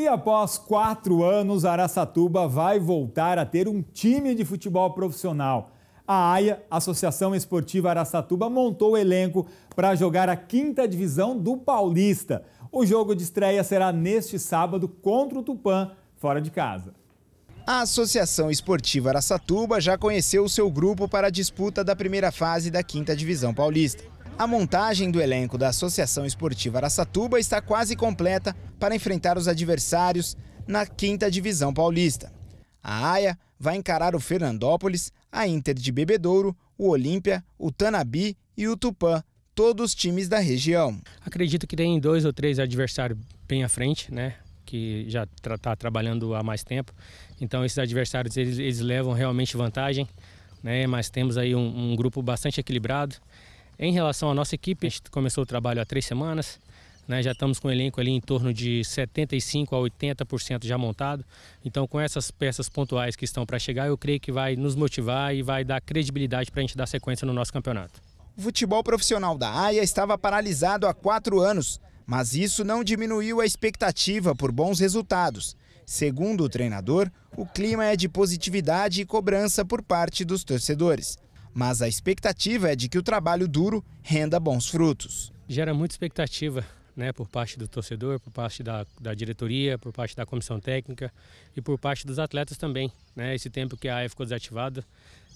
E após quatro anos, Araçatuba vai voltar a ter um time de futebol profissional. A AIA, Associação Esportiva Araçatuba, montou o elenco para jogar a quinta divisão do Paulista. O jogo de estreia será neste sábado contra o Tupã, fora de casa. A Associação Esportiva Araçatuba já conheceu o seu grupo para a disputa da primeira fase da quinta divisão paulista. A montagem do elenco da Associação Esportiva Araçatuba está quase completa para enfrentar os adversários na quinta divisão paulista. A AIA vai encarar o Fernandópolis, a Inter de Bebedouro, o Olímpia, o Tanabi e o Tupã, todos os times da região. Acredito que tem dois ou três adversários bem à frente, né? que já está tá trabalhando há mais tempo. Então esses adversários eles, eles levam realmente vantagem, né? mas temos aí um, um grupo bastante equilibrado. Em relação à nossa equipe, a gente começou o trabalho há três semanas, né, já estamos com o elenco ali em torno de 75% a 80% já montado. Então, com essas peças pontuais que estão para chegar, eu creio que vai nos motivar e vai dar credibilidade para a gente dar sequência no nosso campeonato. O futebol profissional da AIA estava paralisado há quatro anos, mas isso não diminuiu a expectativa por bons resultados. Segundo o treinador, o clima é de positividade e cobrança por parte dos torcedores mas a expectativa é de que o trabalho duro renda bons frutos. Gera muita expectativa né, por parte do torcedor, por parte da, da, diretoria, por parte da comissão técnica e por parte dos atletas também. Né, esse tempo que a AE ficou desativada,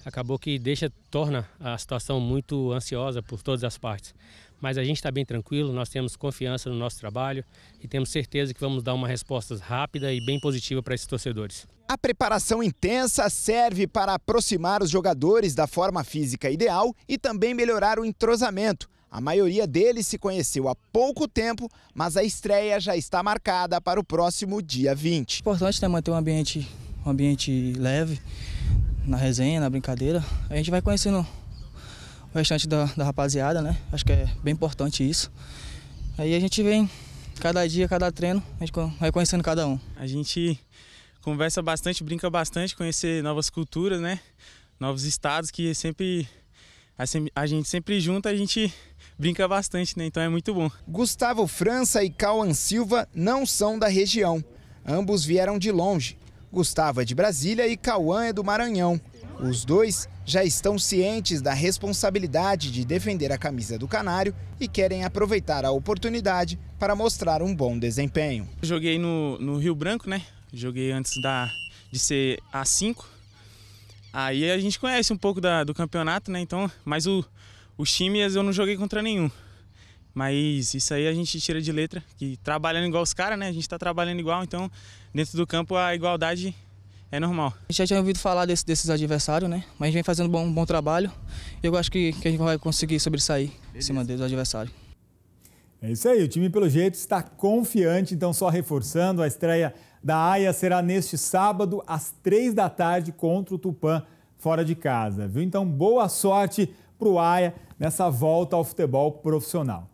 acabou que deixa, torna a situação muito ansiosa por todas as partes. Mas a gente está bem tranquilo, nós temos confiança no nosso trabalho e temos certeza que vamos dar uma resposta rápida e bem positiva para esses torcedores. A preparação intensa serve para aproximar os jogadores da forma física ideal e também melhorar o entrosamento. A maioria deles se conheceu há pouco tempo, mas a estreia já está marcada para o próximo dia 20. É importante né, manter um ambiente, um ambiente leve, na resenha, na brincadeira. A gente vai conhecendo o restante da, da rapaziada, né? Acho que é bem importante isso. Aí a gente vem cada dia, cada treino, a gente vai conhecendo cada um. A gente conversa bastante, brinca bastante, conhecer novas culturas, né? Novos estados que sempre a gente sempre junta, a gente brinca bastante, né? Então é muito bom. Gustavo França e Cauan Silva não são da região. Ambos vieram de longe, Gustavo é de Brasília e Cauã é do Maranhão. Os dois já estão cientes da responsabilidade de defender a camisa do Canário e querem aproveitar a oportunidade para mostrar um bom desempenho. Joguei no, no Rio Branco, né? Joguei antes da, de ser A5. Aí a gente conhece um pouco da, do campeonato, né? Então, mas o, os times eu não joguei contra nenhum. Mas isso aí a gente tira de letra, que trabalhando igual os caras, né? A gente está trabalhando igual, então dentro do campo a igualdade é normal. A gente já tinha ouvido falar desse, desses adversários, né? Mas vem fazendo um bom, bom trabalho. Eu acho que, que a gente vai conseguir sobressair Beleza. em cima dos adversários. É isso aí, o time pelo jeito está confiante, então só reforçando, a estreia da AIA será neste sábado às três da tarde contra o Tupã fora de casa, viu? Então boa sorte para o AIA nessa volta ao futebol profissional.